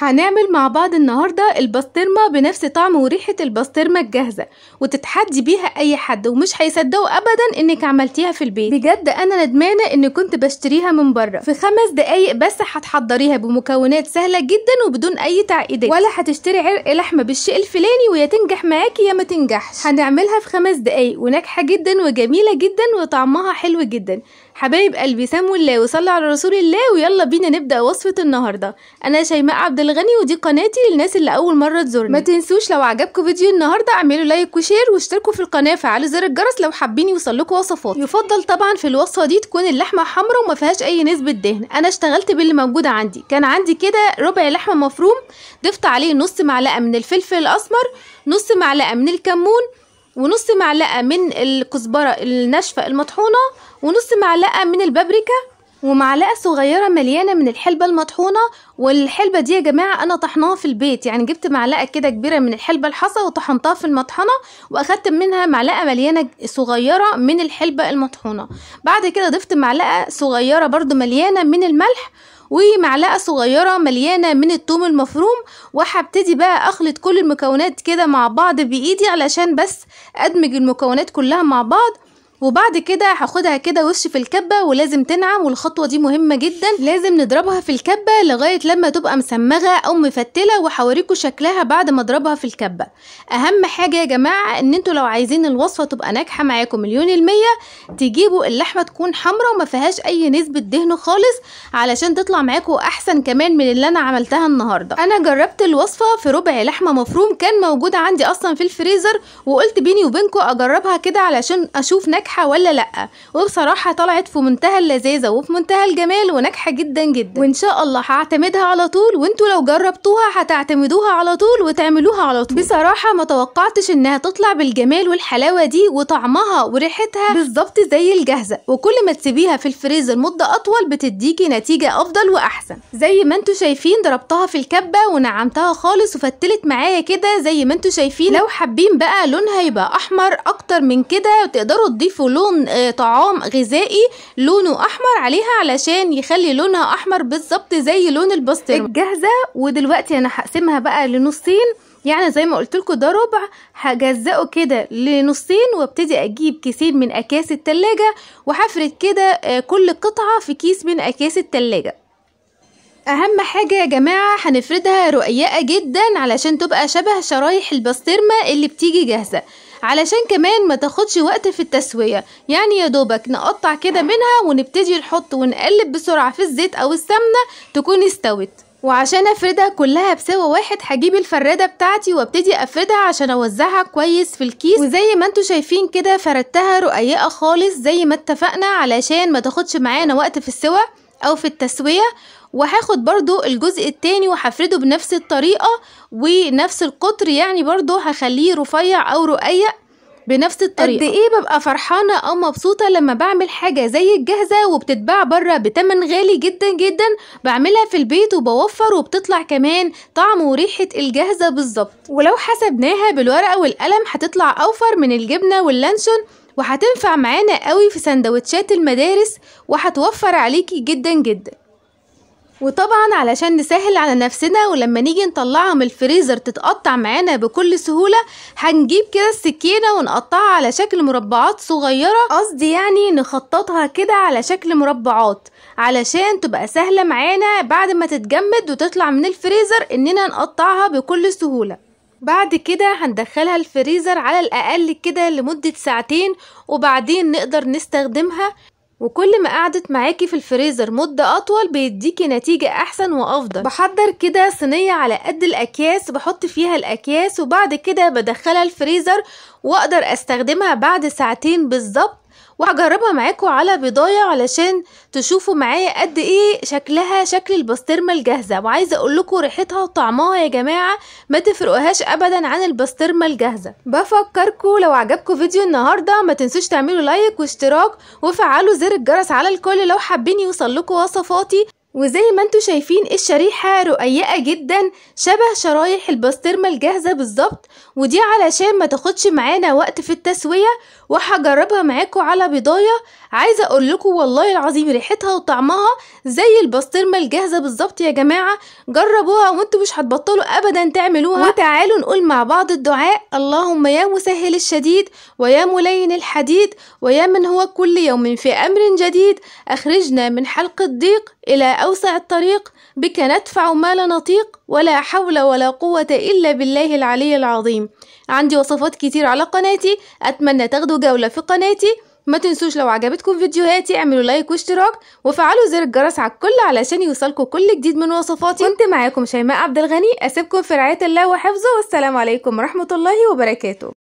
هنعمل مع بعض النهاردة البسطرمة بنفس طعم وريحة البسطرمة الجاهزة وتتحدي بيها أي حد ومش هيصدقوا أبدا إنك عملتيها في البيت بجد أنا ندمانة إن كنت بشتريها من بره في خمس دقايق بس هتحضريها بمكونات سهلة جدا وبدون أي تعقيدات ولا هتشتري عرق لحمة بالشيء الفلاني ويا تنجح معاكي يا ما تنجحش هنعملها في خمس دقايق وناجحة جدا وجميلة جدا وطعمها حلو جدا حبايب قلبي سموا الله وصلوا على رسول الله ويلا بينا نبدأ وصفة النهاردة أنا شيماء عبد الغني ودي قناتي للناس اللي اول مره تزورني ما تنسوش لو عجبكم فيديو النهارده اعملوا لايك وشير واشتركوا في القناه وفعلوا زر الجرس لو حابين يوصلكوا وصفات يفضل طبعا في الوصفه دي تكون اللحمه حمرا وما فيهاش اي نسبه دهن انا اشتغلت باللي موجود عندي كان عندي كده ربع لحمه مفروم ضفت عليه نص معلقه من الفلفل الاسمر نص معلقه من الكمون ونص معلقه من الكزبره الناشفه المطحونه ونص معلقه من البابريكا ومعلقه صغيره مليانه من الحلبه المطحونه والحلبه دي يا جماعه انا طحناها في البيت يعني جبت معلقه كده كبيره من الحلبه الحصى وطحنتها في المطحنه واخدت منها معلقه مليانه صغيره من الحلبه المطحونه بعد كده ضفت معلقه صغيره برضو مليانه من الملح ومعلقه صغيره مليانه من الثوم المفروم وهبتدي بقى اخلط كل المكونات كده مع بعض بايدي علشان بس ادمج المكونات كلها مع بعض وبعد كده هاخدها كده وش في الكبه ولازم تنعم والخطوه دي مهمه جدا لازم نضربها في الكبه لغايه لما تبقى مسمغه او مفتله وهوريكم شكلها بعد ما اضربها في الكبه اهم حاجه يا جماعه ان انتوا لو عايزين الوصفه تبقى ناجحه معاكم مليون الميه تجيبوا اللحمه تكون حمراء وما فيهاش اي نسبه دهن خالص علشان تطلع معاكم احسن كمان من اللي انا عملتها النهارده انا جربت الوصفه في ربع لحمه مفروم كان موجود عندي اصلا في الفريزر وقلت بيني وبينكم اجربها كده علشان اشوف ناجحه ناجحه ولا لا وبصراحه طلعت في منتهى اللذاذه وفي منتهى الجمال وناجحه جدا جدا وان شاء الله هعتمدها على طول وانتوا لو جربتوها هتعتمدوها على طول وتعملوها على طول بصراحه ما توقعتش انها تطلع بالجمال والحلاوه دي وطعمها وريحتها بالظبط زي الجاهزه وكل ما تسيبيها في الفريزر مده اطول بتديكي نتيجه افضل واحسن زي ما انتوا شايفين ضربتها في الكبه ونعمتها خالص وفتلت معايا كده زي ما انتوا شايفين لو حابين بقى لونها يبقى احمر اكتر من كده وتقدروا تضيفوا يضيفوا لون آه، طعام غذائي لونه احمر عليها علشان يخلي لونها احمر بالظبط زي لون البسطرمه جاهزه ودلوقتي انا هقسمها بقى لنصين يعني زي ما قلت لكم ده ربع هجزقه كده لنصين وابتدي اجيب كيسين من اكياس التلاجة وهفرد كده آه، كل قطعه في كيس من اكياس التلاجة اهم حاجه يا جماعه هنفردها رقيقه جدا علشان تبقى شبه شرايح البسترمة اللي بتيجي جاهزه علشان كمان ما تاخدش وقت في التسوية يعني يا دوبك نقطع كده منها ونبتدي نحط ونقلب بسرعة في الزيت او السمنة تكون استوت وعشان افردها كلها بسوا واحد هجيب الفرادة بتاعتي وابتدي افردها عشان اوزعها كويس في الكيس وزي ما انتوا شايفين كده فردتها رقيقة خالص زي ما اتفقنا علشان ما تاخدش معانا وقت في السوا او في التسوية وهاخد برضو الجزء التاني وهفرده بنفس الطريقة ونفس القطر يعني برضو هخليه رفيع او رقيق بنفس الطريقه قد ايه ببقى فرحانه او مبسوطه لما بعمل حاجه زي الجاهزه وبتتباع بره بتمن غالي جدا جدا بعملها في البيت وبوفر وبتطلع كمان طعم وريحه الجاهزه بالظبط ولو حسبناها بالورقه والقلم هتطلع اوفر من الجبنه واللانشون وهتنفع معانا قوي في سندوتشات المدارس وهتوفر عليكي جدا جدا وطبعا علشان نسهل على نفسنا ولما نيجي نطلعها من الفريزر تتقطع معانا بكل سهولة هنجيب كده السكينة ونقطعها على شكل مربعات صغيرة قصدي يعني نخططها كده على شكل مربعات علشان تبقى سهلة معانا بعد ما تتجمد وتطلع من الفريزر اننا نقطعها بكل سهولة بعد كده هندخلها الفريزر على الأقل كده لمدة ساعتين وبعدين نقدر نستخدمها وكل ما قعدت معاكي في الفريزر مدة أطول بيديكي نتيجة أحسن وأفضل بحضر كده صينية على قد الأكياس بحط فيها الأكياس وبعد كده بدخلها الفريزر وأقدر أستخدمها بعد ساعتين بالظبط وهجربها معاكوا على بضايه علشان تشوفوا معايا قد ايه شكلها شكل البسترمة الجاهزه وعايزه اقول لكم ريحتها وطعمها يا جماعه ما تفرقوهاش ابدا عن البسترمة الجاهزه بفكركم لو عجبكم فيديو النهارده ما تنسوش تعملوا لايك واشتراك وفعلوا زر الجرس على الكل لو حابين يوصل لكم وصفاتي وزي ما انتوا شايفين الشريحة رقيقة جدا شبه شرايح البسترمة الجاهزة بالظبط ودي علشان ما تاخدش معانا وقت في التسوية وهجربها معاكم على بضاية عايزة اقول لكم والله العظيم ريحتها وطعمها زي البسترمة الجاهزة بالظبط يا جماعة جربوها وانتوا مش هتبطلوا ابدا تعملوها وتعالوا نقول مع بعض الدعاء اللهم يا مسهل الشديد ويا ملين الحديد ويا من هو كل يوم في امر جديد اخرجنا من حلق الضيق إلى أوسع الطريق بك ندفع ما لا نطيق ولا حول ولا قوة إلا بالله العلي العظيم عندي وصفات كتير على قناتي أتمنى تاخدوا جولة في قناتي ما تنسوش لو عجبتكم فيديوهاتي اعملوا لايك واشتراك وفعلوا زر الجرس على الكل علشان يوصلكم كل جديد من وصفاتي كنت معاكم شيماء عبد الغني اسيبكم في رعايه الله وحفظه والسلام عليكم ورحمه الله وبركاته